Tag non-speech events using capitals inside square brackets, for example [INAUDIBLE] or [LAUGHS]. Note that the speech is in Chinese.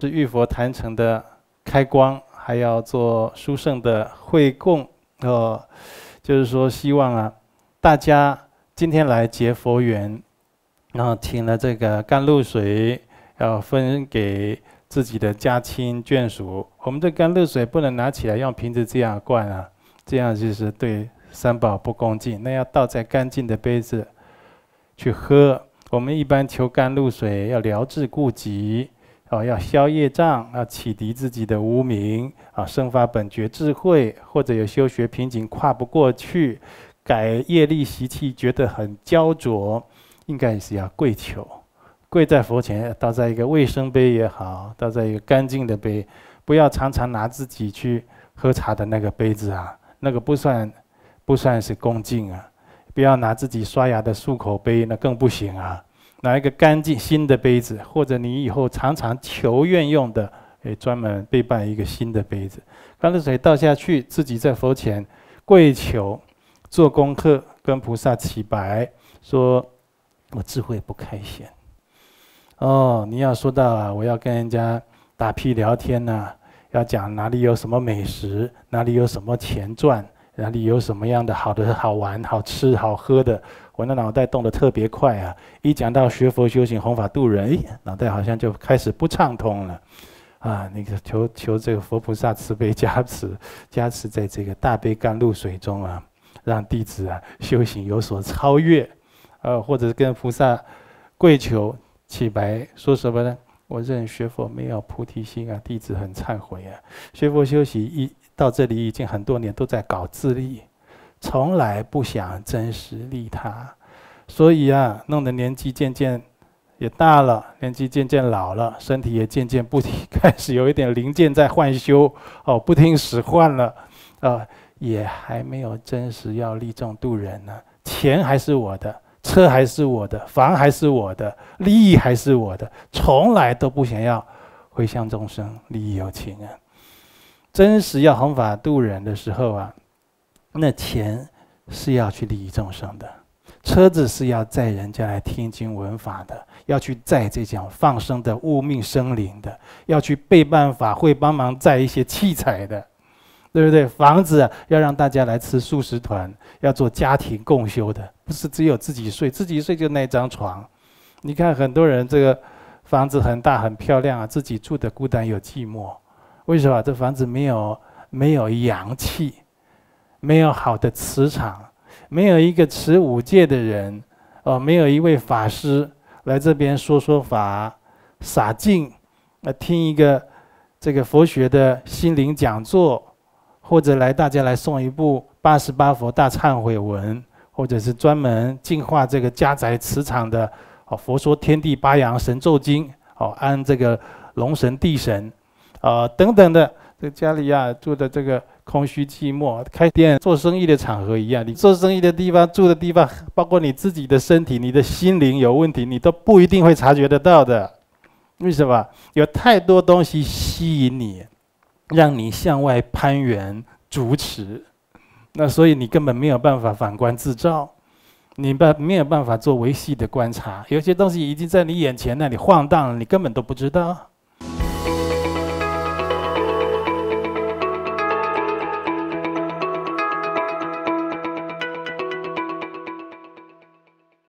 是玉佛坛城的开光，还要做殊胜的会供，哦，就是说希望啊，大家今天来结佛缘，然后请了这个甘露水，要分给自己的家亲眷属。我们这甘露水不能拿起来用瓶子这样灌啊，这样就是对三宝不恭敬。那要倒在干净的杯子去喝。我们一般求甘露水要疗治痼疾。哦，要消业障，要启迪自己的无名，啊，生发本觉智慧，或者有修学瓶颈跨不过去，改业力习气，觉得很焦灼，应该是要跪求，跪在佛前，倒在一个卫生杯也好，倒在一个干净的杯，不要常常拿自己去喝茶的那个杯子啊，那个不算，不算是恭敬啊，不要拿自己刷牙的漱口杯，那更不行啊。拿一个干净新的杯子，或者你以后常常求愿用的，诶，专门备办一个新的杯子，甘露水倒下去，自己在佛前跪求，做功课跟菩萨祈白，说我智慧不开显。哦，你要说到啊，我要跟人家打屁聊天呐，要讲哪里有什么美食，哪里有什么钱赚。哪里有什么样的好的好玩、好吃、好喝的？我那脑袋动得特别快啊！一讲到学佛修行、弘法度人，哎，脑袋好像就开始不畅通了。啊，那个求求这个佛菩萨慈悲加持，加持在这个大悲甘露水中啊，让弟子啊修行有所超越。呃，或者是跟菩萨跪求祈白，说什么呢？我认学佛没有菩提心啊，弟子很忏悔啊，学佛修行一。到这里已经很多年都在搞自利，从来不想真实利他，所以啊，弄得年纪渐渐也大了，年纪渐渐老了，身体也渐渐不 [LAUGHS] 开始有一点零件在换修，哦，不听使唤了，啊，也还没有真实要利众度人呢，钱还是我的，车还是我的，房还是我的，利益还是我的，从来都不想要回向众生利益有情人。真实要弘法度人的时候啊，那钱是要去利益众生的，车子是要载人家来听经闻法的，要去载这种放生的物命生灵的，要去备办法会帮忙载一些器材的，对不对？房子要让大家来吃素食团，要做家庭共修的，不是只有自己睡，自己睡就那张床。你看很多人这个房子很大很漂亮啊，自己住的孤单又寂寞。为什么这房子没有没有阳气，没有好的磁场，没有一个持五戒的人哦，没有一位法师来这边说说法、洒净，呃，听一个这个佛学的心灵讲座，或者来大家来送一部《八十八佛大忏悔文》，或者是专门净化这个家宅磁场的哦，《佛说天地八阳神咒经》哦，安这个龙神、地神。啊，等等的，这家里呀住的这个空虚寂寞，开店做生意的场合一样，你做生意的地方、住的地方，包括你自己的身体、你的心灵有问题，你都不一定会察觉得到的。为什么？有太多东西吸引你，让你向外攀援、主持，那所以你根本没有办法反观自照，你办没有办法做维系的观察，有些东西已经在你眼前那里晃荡了，你根本都不知道。